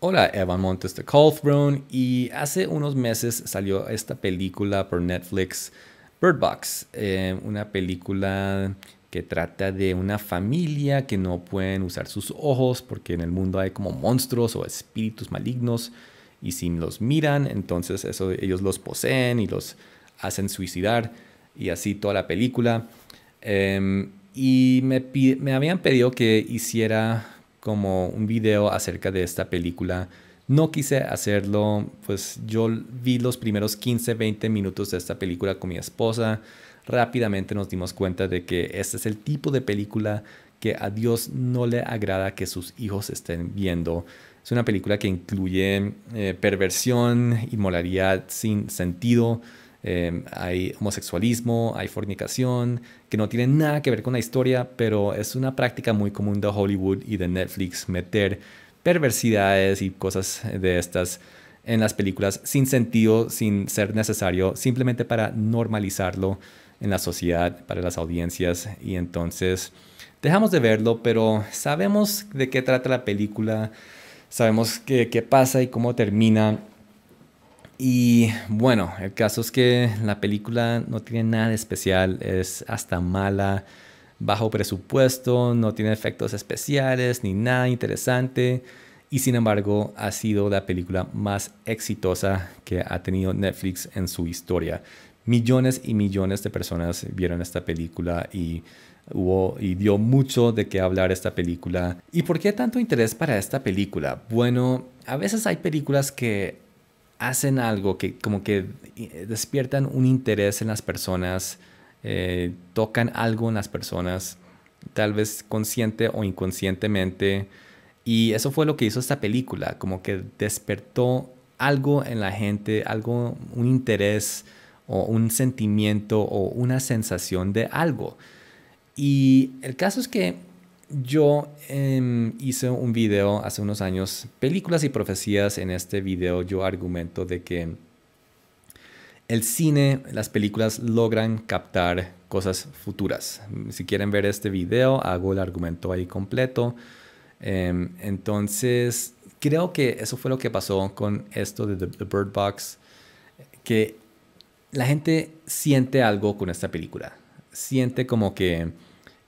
Hola, Evan Montes de Call Throne y hace unos meses salió esta película por Netflix, Bird Box, eh, una película que trata de una familia que no pueden usar sus ojos porque en el mundo hay como monstruos o espíritus malignos y si los miran, entonces ellos los poseen y los hacen suicidar y así toda la película. Em, y me habían pedido que hiciera como un video acerca de esta película. No quise hacerlo, pues yo vi los primeros 15, 20 minutos de esta película con mi esposa. Rápidamente nos dimos cuenta de que este es el tipo de película que a Dios no le agrada que sus hijos estén viendo. Es una película que incluye eh, perversión y molaridad sin sentido, Em, hay homosexualismo, hay fornicación, que no tiene nada que ver con la historia, pero es una práctica muy común de Hollywood y de Netflix meter perversidades y cosas de estas en las películas sin sentido, sin ser necesario, simplemente para normalizarlo en la sociedad, para las audiencias y entonces dejamos de verlo, pero sabemos de qué trata la película, sabemos qué, qué pasa y cómo termina y bueno, el caso es que la película no tiene nada especial, es hasta mala, bajo presupuesto, no tiene efectos especiales ni nada interesante. Y sin embargo, ha sido la película más exitosa que ha tenido Netflix en su historia. Millones y millones de personas vieron esta película y hubo y dio mucho de qué hablar esta película. ¿Y por qué tanto interés para esta película? Bueno, a veces hay películas que hacen algo que como que eh, despiertan un interés en las personas, eh, tocan algo en las personas, tal vez consciente o inconscientemente. Y eso fue lo que hizo esta película, como que despertó algo en la gente, algo, un interés o un sentimiento o una sensación de algo. Y el caso es que yo em, hice un video hace unos años, películas y profecías. En este video yo argumento de que el cine, las películas logran captar cosas futuras. Si quieren ver este video, hago el argumento ahí completo. Em, entonces, creo que eso fue lo que pasó con esto de The Bird Box, que la gente siente algo con esta película. Siente como que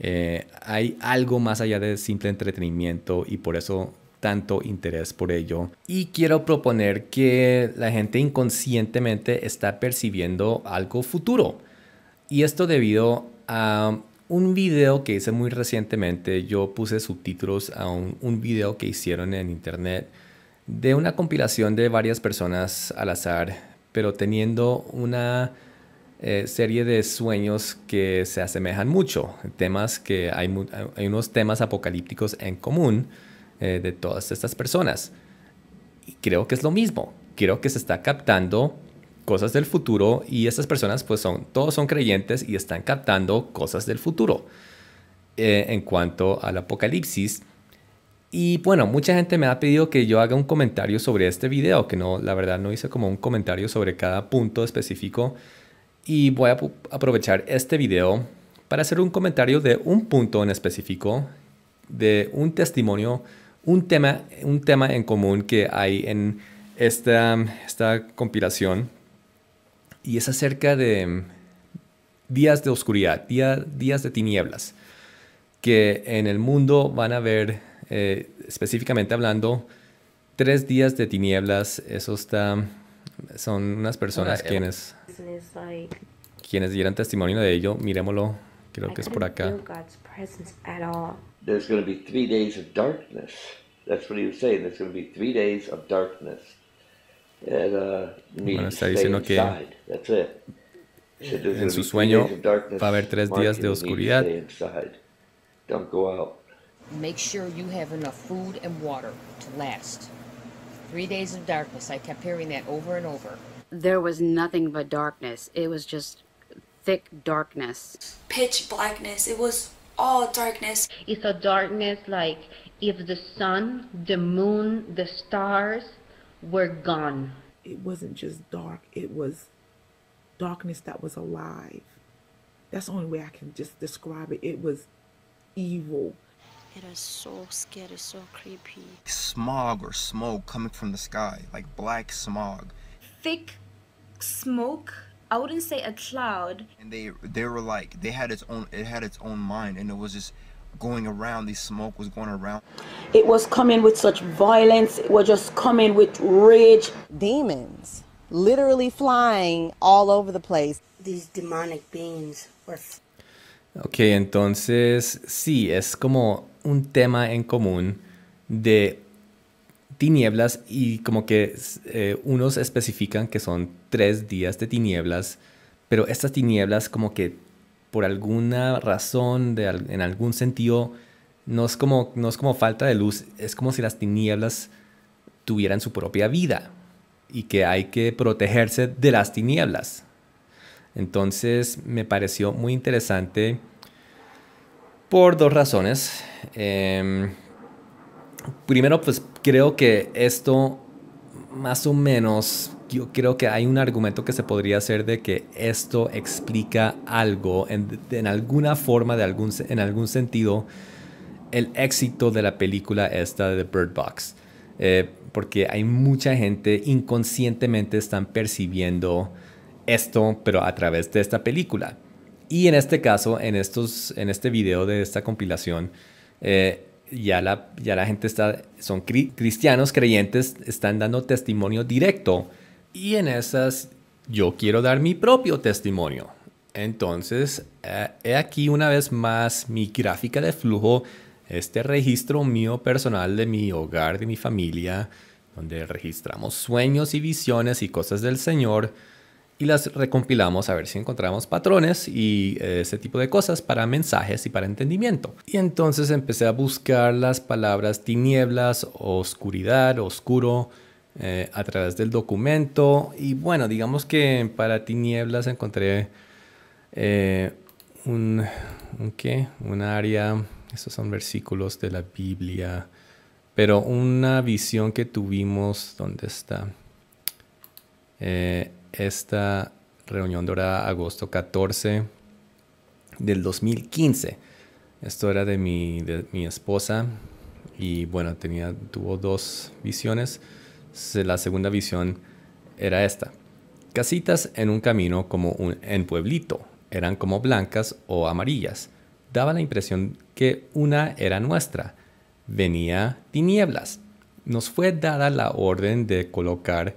eh, hay algo más allá de simple entretenimiento y por eso tanto interés por ello. Y quiero proponer que la gente inconscientemente está percibiendo algo futuro. Y esto debido a un video que hice muy recientemente. Yo puse subtítulos a un, un video que hicieron en internet de una compilación de varias personas al azar, pero teniendo una eh, serie de sueños que se asemejan mucho, temas que hay, hay unos temas apocalípticos en común eh, de todas estas personas. Y creo que es lo mismo, creo que se está captando cosas del futuro y estas personas pues son, todos son creyentes y están captando cosas del futuro eh, en cuanto al apocalipsis. Y bueno, mucha gente me ha pedido que yo haga un comentario sobre este video, que no, la verdad no hice como un comentario sobre cada punto específico y voy a aprovechar este video para hacer un comentario de un punto en específico, de un testimonio, un tema, un tema en común que hay en esta, esta compilación. Y es acerca de días de oscuridad, días de tinieblas, que en el mundo van a ver, eh, específicamente hablando, tres días de tinieblas. Eso está, son unas personas quienes... Quienes dieran testimonio de ello, miremoslo, creo que es por acá. There's going to be three days of darkness. That's what he was saying. There's going to be three days of darkness. And, uh, bueno, está diciendo que en su sueño va a haber tres días de oscuridad. Don't go out. Make sure you have enough food and water to last. Three days of darkness. I kept hearing that over and over. there was nothing but darkness. It was just thick darkness. Pitch blackness. It was all darkness. It's a darkness like if the sun, the moon, the stars were gone. It wasn't just dark, it was darkness that was alive. That's the only way I can just describe it. It was evil. It is so scary, so creepy. Smog or smoke coming from the sky, like black smog thick smoke. I wouldn't say a cloud. And they they were like they had its own it had its own mind and it was just going around. The smoke was going around. It was coming with such violence. It was just coming with rage. Demons literally flying all over the place. These demonic beings were. Ok, entonces sí, es como un tema en común de tinieblas y como que eh, unos especifican que son tres días de tinieblas, pero estas tinieblas como que por alguna razón, en algún sentido, no es, como, no es como falta de luz, es como si las tinieblas tuvieran su propia vida y que hay que protegerse de las tinieblas. Entonces me pareció muy interesante por dos razones. Em, primero, pues creo que esto, más o menos, yo creo que hay un argumento que se podría hacer de que esto explica algo, en, alguna forma, de algún, en algún sentido, el éxito de la película esta de Bird Box. Eh, porque hay mucha gente inconscientemente están percibiendo esto, pero a través de esta película. Y en este caso, en, estos, en este video de esta compilación, eh, ya la, ya la gente está, son cristianos creyentes, están dando testimonio directo. Y en esas yo quiero dar mi propio testimonio. Entonces, eh, he aquí una vez más mi gráfica de flujo, este registro mío personal de mi hogar, de mi familia, donde registramos sueños y visiones y cosas del Señor y las recompilamos a ver si encontramos patrones y eh, ese tipo de cosas para mensajes y para entendimiento. Y entonces empecé a buscar las palabras tinieblas, oscuridad, oscuro, eh, a través del documento. Y bueno, digamos que para tinieblas encontré eh, un, un, ¿qué? un área, estos son versículos de la Biblia, pero una visión que tuvimos, ¿dónde está? Eh, esta reunión dura agosto 14 del 2015. Esto era de mi, de mi esposa y bueno, tenía, tuvo dos visiones. La segunda visión era esta. Casitas en un camino como un, en pueblito. Eran como blancas o amarillas. Daba la impresión que una era nuestra. Venía tinieblas. Nos fue dada la orden de colocar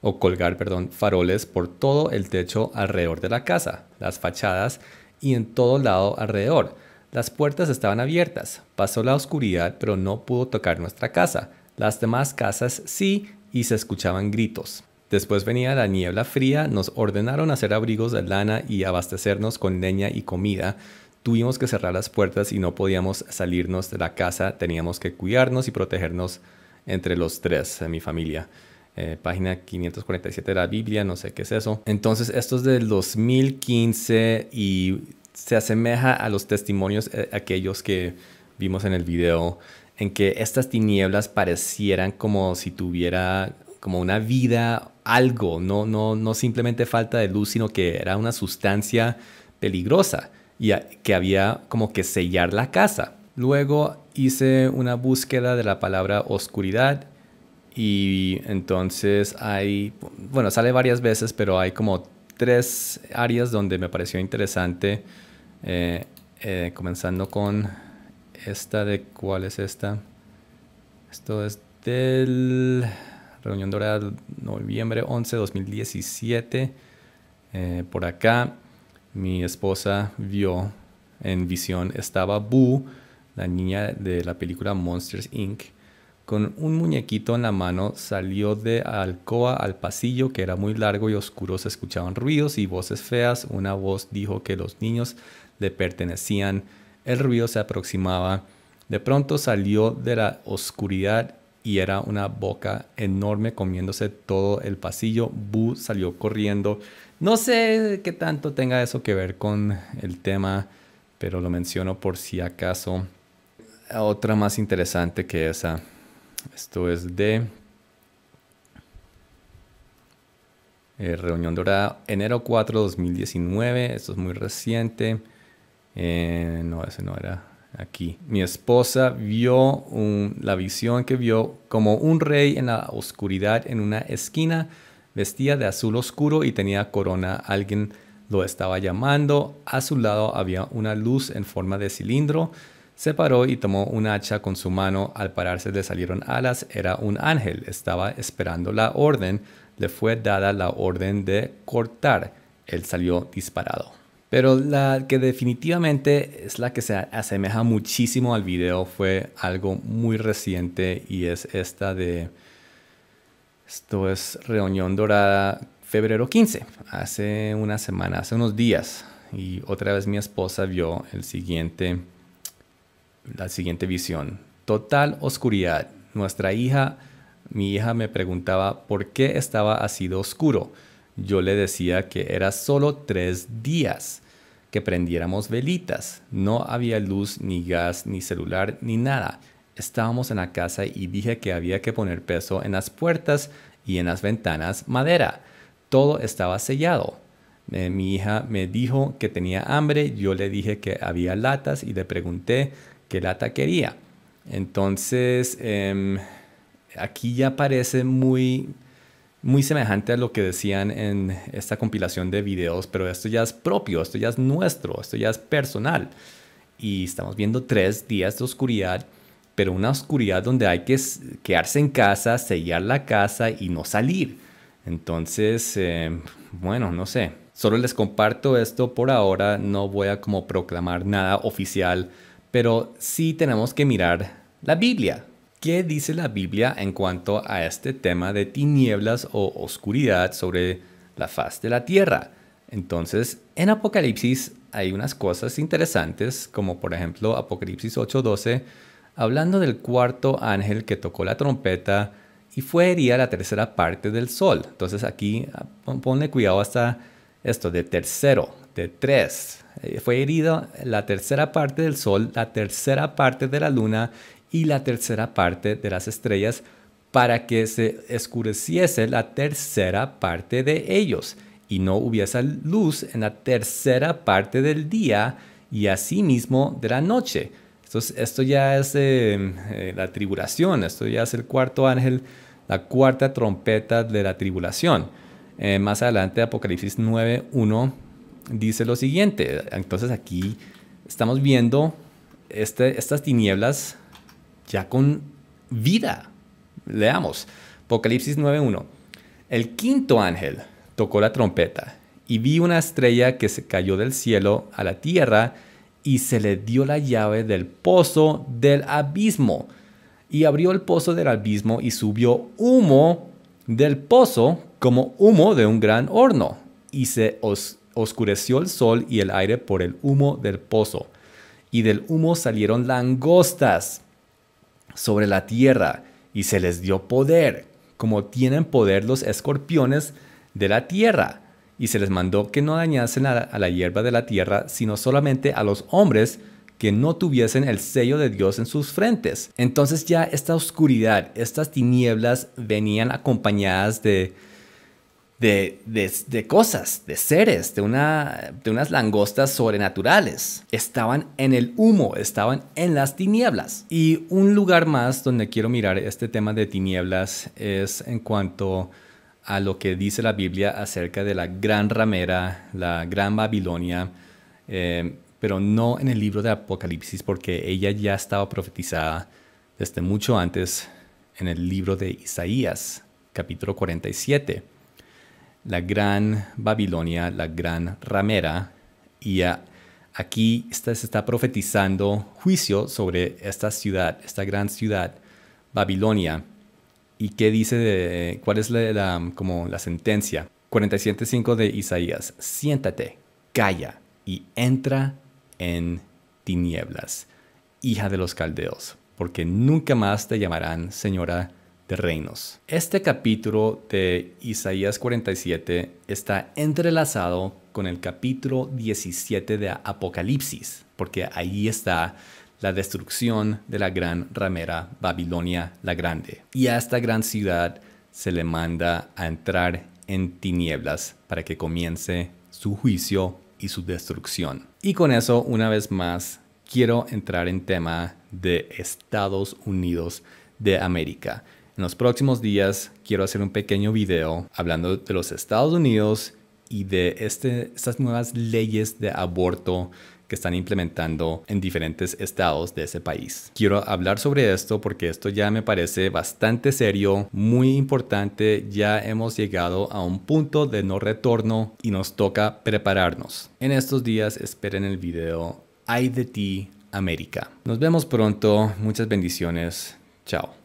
o colgar, perdón, faroles por todo el techo alrededor de la casa, las fachadas y en todo lado alrededor. Las puertas estaban abiertas, pasó la oscuridad pero no pudo tocar nuestra casa. Las demás casas sí y se escuchaban gritos. Después venía la niebla fría, nos ordenaron hacer abrigos de lana y abastecernos con leña y comida. Tuvimos que cerrar las puertas y no podíamos salirnos de la casa, teníamos que cuidarnos y protegernos entre los tres, de eh, mi familia. Eh, página 547 de la Biblia, no sé qué es eso. Entonces, esto es del 2015 y se asemeja a los testimonios eh, aquellos que vimos en el video, en que estas tinieblas parecieran como si tuviera como una vida, algo, no, no, no simplemente falta de luz, sino que era una sustancia peligrosa y que había como que sellar la casa. Luego hice una búsqueda de la palabra oscuridad y entonces hay, bueno, sale varias veces, pero hay como tres áreas donde me pareció interesante, eh, eh, comenzando con esta de, ¿cuál es esta? Esto es del Reunión Dorada, noviembre 11, 2017. Eh, por acá, mi esposa vio en visión, estaba Boo, la niña de la película Monsters Inc con un muñequito en la mano salió de Alcoa al pasillo que era muy largo y oscuro, se escuchaban ruidos y voces feas. Una voz dijo que los niños le pertenecían. El ruido se aproximaba. De pronto salió de la oscuridad y era una boca enorme comiéndose todo el pasillo. Bu salió corriendo. No sé qué tanto tenga eso que ver con el tema, pero lo menciono por si acaso. Otra más interesante que esa. Esto es de eh, Reunión Dorada, enero 4 2019. Esto es muy reciente. Eh, no, ese no era aquí. Mi esposa vio la visión que vio como un rey en la oscuridad en una esquina. Vestía de azul oscuro y tenía corona. Alguien lo estaba llamando. A su lado había una luz en forma de cilindro se paró y tomó un hacha con su mano. Al pararse le salieron alas. Era un ángel. Estaba esperando la orden. Le fue dada la orden de cortar. Él salió disparado. Pero la que definitivamente es la que se asemeja muchísimo al video fue algo muy reciente y es esta de... Esto es Reunión Dorada, febrero 15, hace una semana, hace unos días. Y otra vez mi esposa vio el siguiente la siguiente visión. Total oscuridad. Nuestra hija, mi hija me preguntaba por qué estaba así de oscuro. Yo le decía que era solo tres días que prendiéramos velitas. No había luz, ni gas, ni celular, ni nada. Estábamos en la casa y dije que había que poner peso en las puertas y en las ventanas madera. Todo estaba sellado. Eh, mi hija me dijo que tenía hambre, yo le dije que había latas y le pregunté que la taquería. Entonces, em, aquí ya parece muy, muy semejante a lo que decían en esta compilación de videos, pero esto ya es propio, esto ya es nuestro, esto ya es personal. Y estamos viendo tres días de oscuridad, pero una oscuridad donde hay que quedarse en casa, sellar la casa y no salir. Entonces, em, bueno, no sé. Solo les comparto esto por ahora, no voy a como proclamar nada oficial pero sí tenemos que mirar la Biblia. ¿Qué dice la Biblia en cuanto a este tema de tinieblas o oscuridad sobre la faz de la tierra? Entonces, en Apocalipsis hay unas cosas interesantes, como por ejemplo Apocalipsis 8:12, hablando del cuarto ángel que tocó la trompeta y fue herida la tercera parte del sol. Entonces aquí ah, ponle cuidado hasta esto de tercero. 3. Eh, fue herido la tercera parte del sol, la tercera parte de la luna y la tercera parte de las estrellas para que se escureciese la tercera parte de ellos y no hubiese luz en la tercera parte del día y asimismo de la noche. Entonces, esto ya es eh, eh, la tribulación, esto ya es el cuarto ángel, la cuarta trompeta de la tribulación. más adelante, Apocalipsis 9, 1 dice lo siguiente. Entonces aquí estamos viendo este, estas tinieblas ya con vida. Leamos. Apocalipsis 9.1. El quinto ángel tocó la trompeta y vi una estrella que se cayó del cielo a la tierra y se le dio la llave del pozo del abismo. Y abrió el pozo del abismo y subió humo del pozo como humo de un gran horno y se os oscureció el sol y el aire por el humo del pozo, y del humo salieron langostas sobre la tierra, y se les dio poder, como tienen poder los escorpiones de la tierra, y se les mandó que no dañasen a la, a la hierba de la tierra, sino solamente a los hombres, que no tuviesen el sello de Dios en sus frentes. Entonces ya esta oscuridad, estas tinieblas venían acompañadas de de, cosas, de seres, de, una, de unas langostas sobrenaturales. Estaban en el humo, estaban en las tinieblas. Y un lugar más donde quiero mirar este tema de tinieblas es en cuanto a lo que dice la Biblia acerca de la gran ramera, la gran Babilonia, eh, pero no en el libro de Apocalipsis porque ella ya estaba profetizada desde mucho antes en el libro de Isaías, capítulo 47 la gran Babilonia, la gran ramera, y aquí se está profetizando juicio sobre esta ciudad, esta gran ciudad, Babilonia. ¿Y qué dice? De, ¿Cuál es la, como la sentencia? 47.5 de Isaías. Siéntate, calla y entra en tinieblas, hija de los caldeos, porque nunca más te llamarán señora reinos. Este capítulo de Isaías 47 está entrelazado con el capítulo 17 de Apocalipsis, porque ahí está la destrucción de la gran ramera Babilonia la Grande. Y a esta gran ciudad se le manda a entrar en tinieblas para que comience su juicio y su destrucción. Y con eso, una vez más, quiero entrar en tema de Estados Unidos de América. En los próximos días quiero hacer un pequeño video hablando de los Estados Unidos y de este, estas nuevas leyes de aborto que están implementando en diferentes estados de ese país. Quiero hablar sobre esto porque esto ya me parece bastante serio, muy importante, ya hemos llegado a un punto de no retorno y nos toca prepararnos. En estos días esperen el video Hay de ti América. Nos vemos pronto, muchas bendiciones, chao.